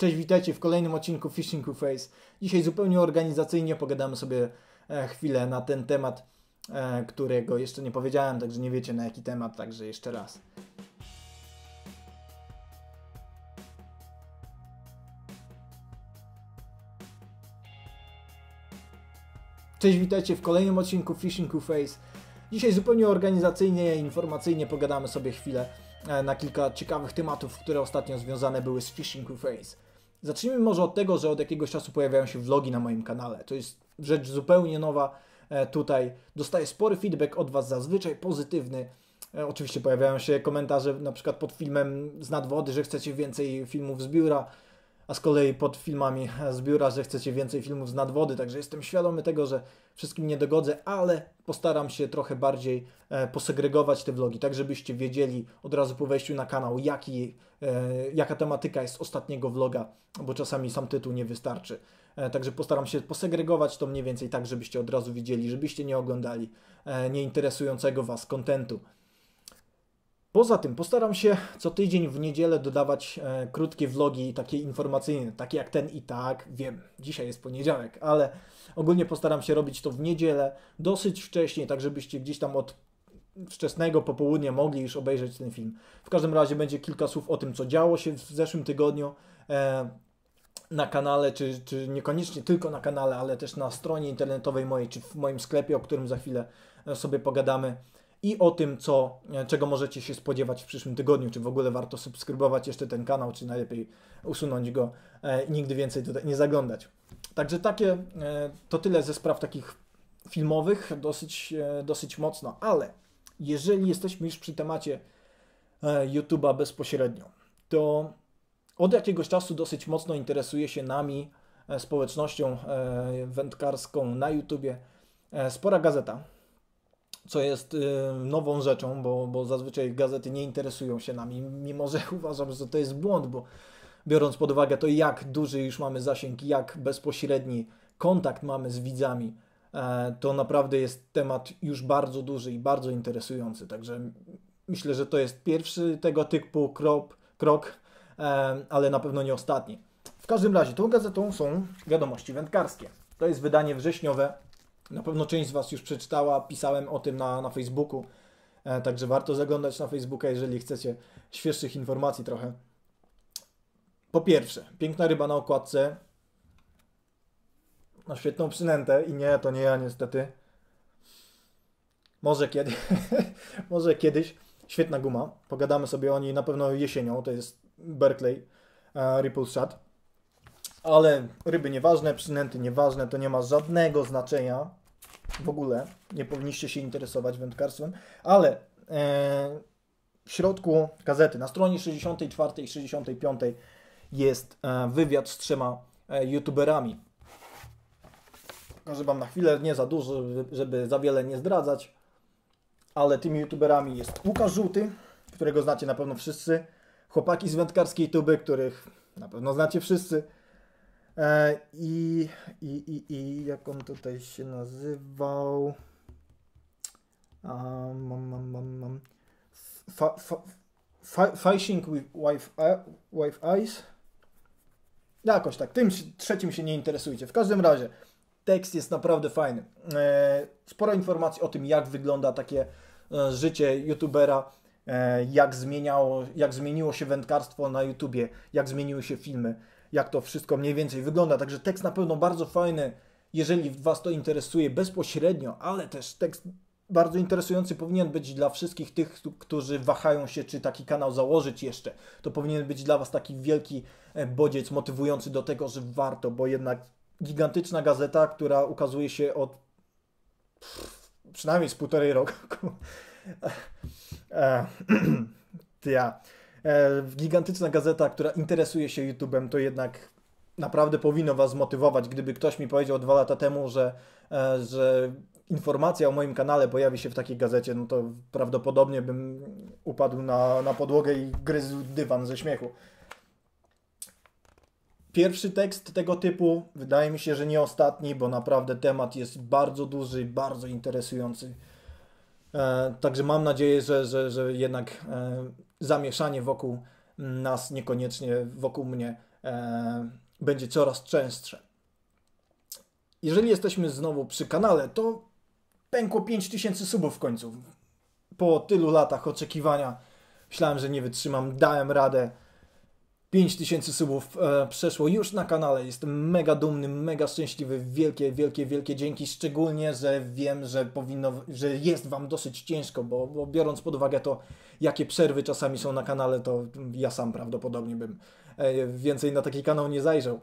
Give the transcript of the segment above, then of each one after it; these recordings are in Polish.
Cześć, witajcie w kolejnym odcinku Fishing with Face. Dzisiaj zupełnie organizacyjnie pogadamy sobie e, chwilę na ten temat, e, którego jeszcze nie powiedziałem, także nie wiecie na jaki temat, także jeszcze raz. Cześć, witajcie w kolejnym odcinku Fishing with Face. Dzisiaj zupełnie organizacyjnie, i informacyjnie pogadamy sobie chwilę e, na kilka ciekawych tematów, które ostatnio związane były z Fishing with Face. Zacznijmy może od tego, że od jakiegoś czasu pojawiają się vlogi na moim kanale. To jest rzecz zupełnie nowa e, tutaj. Dostaję spory feedback od Was, zazwyczaj pozytywny. E, oczywiście pojawiają się komentarze na przykład pod filmem z nadwody, że chcecie więcej filmów z biura a z kolei pod filmami z biura, że chcecie więcej filmów z nadwody, także jestem świadomy tego, że wszystkim nie dogodzę, ale postaram się trochę bardziej e, posegregować te vlogi, tak żebyście wiedzieli od razu po wejściu na kanał, jaki, e, jaka tematyka jest ostatniego vloga, bo czasami sam tytuł nie wystarczy. E, także postaram się posegregować to mniej więcej tak, żebyście od razu widzieli, żebyście nie oglądali nieinteresującego Was kontentu. Poza tym postaram się co tydzień w niedzielę dodawać e, krótkie vlogi takie informacyjne, takie jak ten i tak. Wiem, dzisiaj jest poniedziałek, ale ogólnie postaram się robić to w niedzielę dosyć wcześnie, tak żebyście gdzieś tam od wczesnego popołudnia mogli już obejrzeć ten film. W każdym razie będzie kilka słów o tym, co działo się w zeszłym tygodniu. E, na kanale, czy, czy niekoniecznie tylko na kanale, ale też na stronie internetowej mojej, czy w moim sklepie, o którym za chwilę e, sobie pogadamy i o tym, co, e, czego możecie się spodziewać w przyszłym tygodniu, czy w ogóle warto subskrybować jeszcze ten kanał, czy najlepiej usunąć go e, i nigdy więcej tutaj nie zaglądać. Także takie, e, to tyle ze spraw takich filmowych, dosyć, dosyć mocno, ale jeżeli jesteśmy już przy temacie YouTube'a bezpośrednio, to od jakiegoś czasu dosyć mocno interesuje się nami, społecznością wędkarską na YouTubie Spora Gazeta, co jest y, nową rzeczą, bo, bo zazwyczaj gazety nie interesują się nami, mimo że uważam, że to jest błąd, bo biorąc pod uwagę to, jak duży już mamy zasięg, jak bezpośredni kontakt mamy z widzami, e, to naprawdę jest temat już bardzo duży i bardzo interesujący. Także myślę, że to jest pierwszy tego typu krok, krok e, ale na pewno nie ostatni. W każdym razie tą gazetą są wiadomości wędkarskie. To jest wydanie wrześniowe na pewno część z Was już przeczytała, pisałem o tym na, na Facebooku, e, także warto zaglądać na Facebooka, jeżeli chcecie świeższych informacji trochę. Po pierwsze, piękna ryba na okładce. Na świetną przynętę i nie, to nie ja niestety. Może kiedyś, może kiedyś. Świetna guma. Pogadamy sobie o niej na pewno jesienią. To jest Berkeley e, Ripple Shad, Ale ryby nieważne, przynęty nieważne, to nie ma żadnego znaczenia w ogóle nie powinniście się interesować wędkarstwem, ale e, w środku gazety, na stronie 64 i 65 jest e, wywiad z trzema e, youtuberami. Pokażę Wam na chwilę, nie za dużo, żeby za wiele nie zdradzać, ale tymi youtuberami jest Łukasz Żółty, którego znacie na pewno wszyscy, chłopaki z wędkarskiej tuby, których na pewno znacie wszyscy, E, I, i, i, i jak on tutaj się nazywał? Um, mam, mam, mam. fishing with wife, e, wife Eyes? Jakoś tak, tym trzecim się nie interesujcie. W każdym razie, tekst jest naprawdę fajny. E, sporo informacji o tym, jak wygląda takie życie youtubera, jak, zmieniało, jak zmieniło się wędkarstwo na YouTubie, jak zmieniły się filmy jak to wszystko mniej więcej wygląda. Także tekst na pewno bardzo fajny, jeżeli Was to interesuje bezpośrednio, ale też tekst bardzo interesujący powinien być dla wszystkich tych, którzy wahają się, czy taki kanał założyć jeszcze. To powinien być dla Was taki wielki e, bodziec motywujący do tego, że warto, bo jednak gigantyczna gazeta, która ukazuje się od pff, przynajmniej z półtorej roku. E, ja. E, gigantyczna gazeta, która interesuje się YouTube'em, to jednak naprawdę powinno Was motywować, Gdyby ktoś mi powiedział dwa lata temu, że, e, że informacja o moim kanale pojawi się w takiej gazecie, no to prawdopodobnie bym upadł na, na podłogę i gryzł dywan ze śmiechu. Pierwszy tekst tego typu, wydaje mi się, że nie ostatni, bo naprawdę temat jest bardzo duży, bardzo interesujący. E, także mam nadzieję, że, że, że jednak e, zamieszanie wokół nas, niekoniecznie wokół mnie, e, będzie coraz częstsze. Jeżeli jesteśmy znowu przy kanale, to pękło 5000 subów w końcu. Po tylu latach oczekiwania myślałem, że nie wytrzymam, dałem radę. 5000 subów e, przeszło już na kanale. Jestem mega dumny, mega szczęśliwy. Wielkie, wielkie, wielkie dzięki. Szczególnie, że wiem, że powinno, że jest Wam dosyć ciężko, bo, bo biorąc pod uwagę to, jakie przerwy czasami są na kanale, to ja sam prawdopodobnie bym e, więcej na taki kanał nie zajrzał.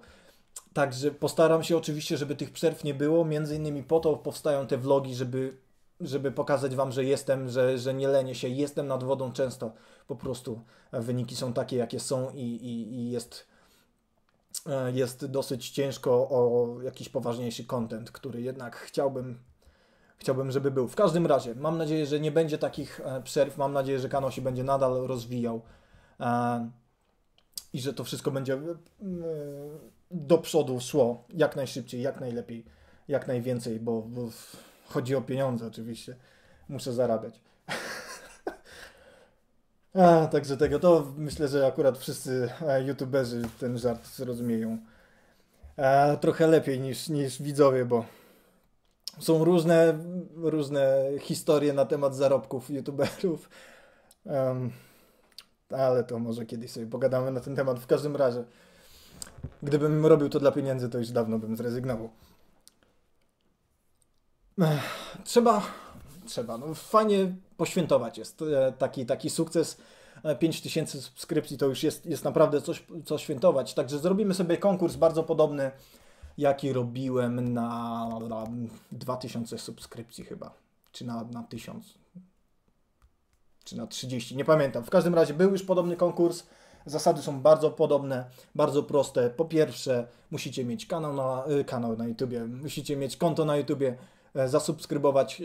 Także postaram się oczywiście, żeby tych przerw nie było. Między innymi po to powstają te vlogi, żeby żeby pokazać wam, że jestem, że, że nie lenię się, jestem nad wodą często. Po prostu wyniki są takie, jakie są i, i, i jest, e, jest dosyć ciężko o jakiś poważniejszy content, który jednak chciałbym, chciałbym, żeby był. W każdym razie, mam nadzieję, że nie będzie takich e, przerw, mam nadzieję, że kanał się będzie nadal rozwijał e, i że to wszystko będzie do przodu szło jak najszybciej, jak najlepiej, jak najwięcej, bo, bo Chodzi o pieniądze oczywiście. Muszę zarabiać. A, także tego, to myślę, że akurat wszyscy e, youtuberzy ten żart zrozumieją. A, e, trochę lepiej niż, niż widzowie, bo są różne, różne historie na temat zarobków youtuberów. Um, ale to może kiedyś sobie pogadamy na ten temat. W każdym razie, gdybym robił to dla pieniędzy, to już dawno bym zrezygnował. Trzeba, trzeba. No, fajnie poświętować jest e, taki, taki sukces. 5000 e, subskrypcji to już jest, jest naprawdę coś, co świętować. Także zrobimy sobie konkurs bardzo podobny, jaki robiłem na, na 2000 subskrypcji chyba. Czy na, na 1000. Czy na 30. Nie pamiętam. W każdym razie był już podobny konkurs. Zasady są bardzo podobne, bardzo proste. Po pierwsze, musicie mieć kanał na, y, kanał na YouTube musicie mieć konto na YouTube E, zasubskrybować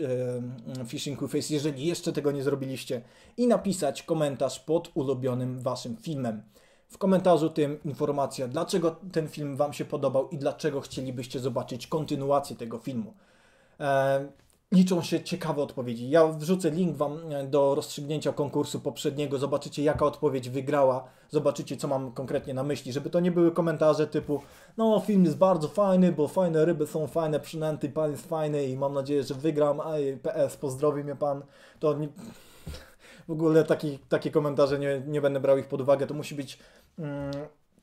Fishing e, mm, with Face, jeżeli jeszcze tego nie zrobiliście, i napisać komentarz pod ulubionym Waszym filmem. W komentarzu tym informacja, dlaczego ten film Wam się podobał i dlaczego chcielibyście zobaczyć kontynuację tego filmu. E, liczą się ciekawe odpowiedzi. Ja wrzucę link Wam e, do rozstrzygnięcia konkursu poprzedniego, zobaczycie jaka odpowiedź wygrała, zobaczycie co mam konkretnie na myśli, żeby to nie były komentarze typu no film jest bardzo fajny, bo fajne ryby są fajne, przynęty, pan jest fajny i mam nadzieję, że wygram, a PS pozdrowi mnie Pan, to nie... w ogóle taki, takie komentarze nie, nie będę brał ich pod uwagę, to musi być mm,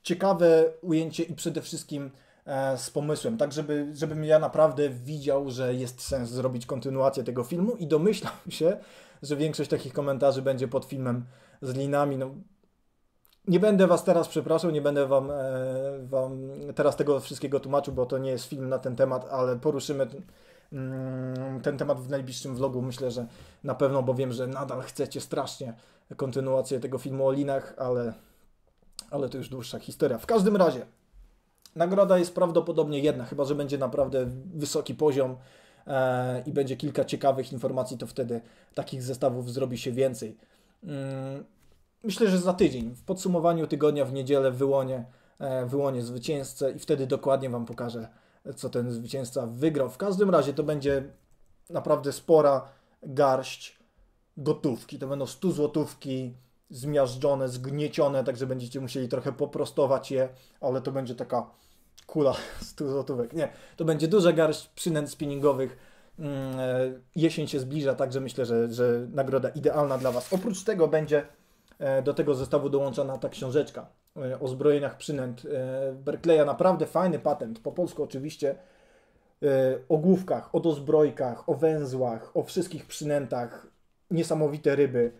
ciekawe ujęcie i przede wszystkim E, z pomysłem, tak żeby, żebym ja naprawdę widział, że jest sens zrobić kontynuację tego filmu i domyślam się, że większość takich komentarzy będzie pod filmem z linami. No, nie będę Was teraz przepraszał, nie będę wam, e, wam teraz tego wszystkiego tłumaczył, bo to nie jest film na ten temat, ale poruszymy mm, ten temat w najbliższym vlogu. Myślę, że na pewno, bo wiem, że nadal chcecie strasznie kontynuację tego filmu o linach, ale, ale to już dłuższa historia. W każdym razie, Nagroda jest prawdopodobnie jedna, chyba że będzie naprawdę wysoki poziom e, i będzie kilka ciekawych informacji, to wtedy takich zestawów zrobi się więcej. Mm, myślę, że za tydzień, w podsumowaniu tygodnia, w niedzielę wyłonię, e, wyłonię zwycięzcę i wtedy dokładnie Wam pokażę, co ten zwycięzca wygrał. W każdym razie to będzie naprawdę spora garść gotówki. To będą 100 złotówki, zmiażdżone, zgniecione, także będziecie musieli trochę poprostować je, ale to będzie taka kula 100 złotówek. Nie, to będzie duża garść przynęt spinningowych. Mm, e, jesień się zbliża, także myślę, że, że nagroda idealna dla Was. Oprócz tego będzie e, do tego zestawu dołączona ta książeczka e, o zbrojeniach przynęt Berkleya Naprawdę fajny patent, po polsku oczywiście, o główkach, o dozbrojkach, o węzłach, o wszystkich przynętach. Niesamowite ryby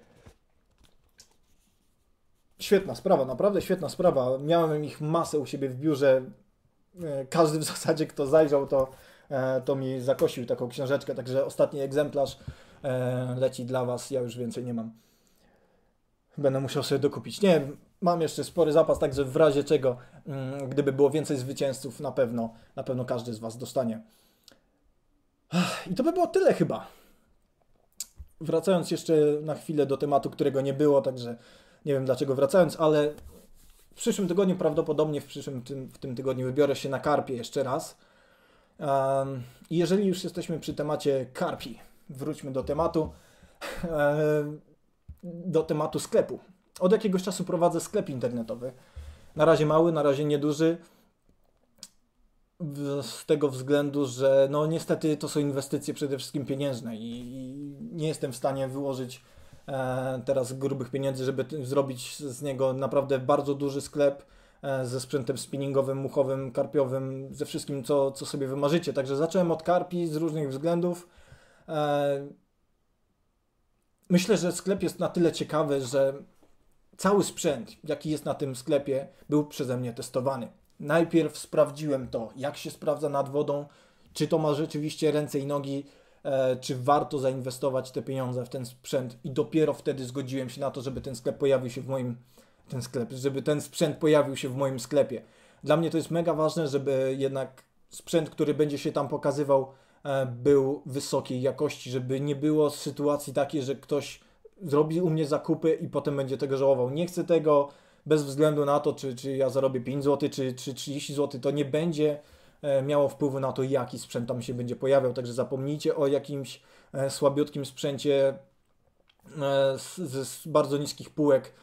Świetna sprawa, naprawdę świetna sprawa. Miałem ich masę u siebie w biurze. E, każdy w zasadzie, kto zajrzał, to, e, to mi zakosił taką książeczkę. Także ostatni egzemplarz e, leci dla Was. Ja już więcej nie mam. Będę musiał sobie dokupić. Nie, mam jeszcze spory zapas, także w razie czego, mm, gdyby było więcej zwycięzców, na pewno, na pewno każdy z Was dostanie. I to by było tyle chyba. Wracając jeszcze na chwilę do tematu, którego nie było, także nie wiem dlaczego wracając, ale w przyszłym tygodniu, prawdopodobnie w przyszłym tym, w tym tygodniu wybiorę się na karpie jeszcze raz. I jeżeli już jesteśmy przy temacie karpi, wróćmy do tematu, do tematu sklepu. Od jakiegoś czasu prowadzę sklep internetowy. Na razie mały, na razie nieduży. Z tego względu, że no niestety to są inwestycje przede wszystkim pieniężne i nie jestem w stanie wyłożyć E, teraz grubych pieniędzy, żeby zrobić z niego naprawdę bardzo duży sklep e, ze sprzętem spinningowym, muchowym, karpiowym, ze wszystkim, co, co sobie wymarzycie. Także zacząłem od karpi z różnych względów. E, myślę, że sklep jest na tyle ciekawy, że cały sprzęt, jaki jest na tym sklepie, był przeze mnie testowany. Najpierw sprawdziłem to, jak się sprawdza nad wodą, czy to ma rzeczywiście ręce i nogi, E, czy warto zainwestować te pieniądze w ten sprzęt i dopiero wtedy zgodziłem się na to, żeby ten sklep pojawił się w moim ten sklep, żeby ten sprzęt pojawił się w moim sklepie. Dla mnie to jest mega ważne, żeby jednak sprzęt, który będzie się tam pokazywał, e, był wysokiej jakości, żeby nie było sytuacji takiej, że ktoś zrobi u mnie zakupy i potem będzie tego żałował. Nie chcę tego bez względu na to, czy, czy ja zarobię 5 zł, czy, czy 30 zł, to nie będzie E, miało wpływu na to, jaki sprzęt tam się będzie pojawiał. Także zapomnijcie o jakimś e, słabiutkim sprzęcie e, z, z bardzo niskich półek.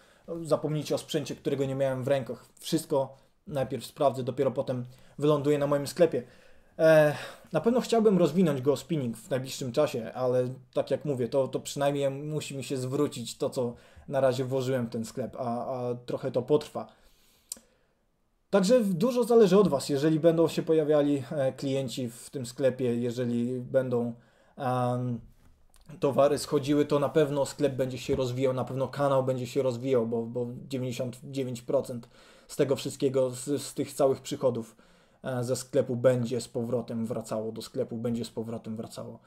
Zapomnijcie o sprzęcie, którego nie miałem w rękach. Wszystko najpierw sprawdzę, dopiero potem wyląduje na moim sklepie. Na pewno chciałbym rozwinąć go spinning w najbliższym czasie, ale tak jak mówię, to, to przynajmniej musi mi się zwrócić to, co na razie włożyłem w ten sklep, a, a trochę to potrwa. Także dużo zależy od Was, jeżeli będą się pojawiali e, klienci w tym sklepie, jeżeli będą um, towary schodziły, to na pewno sklep będzie się rozwijał, na pewno kanał będzie się rozwijał, bo, bo 99% z tego wszystkiego, z, z tych całych przychodów e, ze sklepu będzie z powrotem wracało do sklepu, będzie z powrotem wracało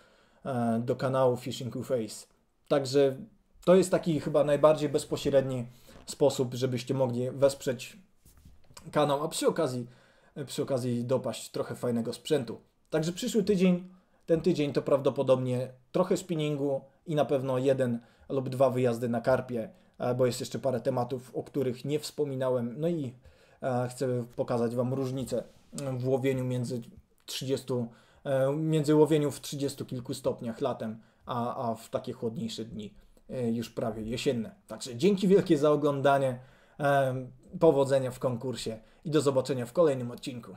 e, do kanału Fishing with Face. Także to jest taki chyba najbardziej bezpośredni sposób, żebyście mogli wesprzeć kanał, a przy okazji, przy okazji dopaść trochę fajnego sprzętu. Także przyszły tydzień, ten tydzień to prawdopodobnie trochę spinningu i na pewno jeden lub dwa wyjazdy na karpie, e, bo jest jeszcze parę tematów, o których nie wspominałem. No i e, chcę pokazać Wam różnicę w łowieniu między 30, e, między łowieniu w 30 kilku stopniach latem, a, a w takie chłodniejsze dni już prawie jesienne. Także dzięki wielkie za oglądanie. Powodzenia w konkursie i do zobaczenia w kolejnym odcinku.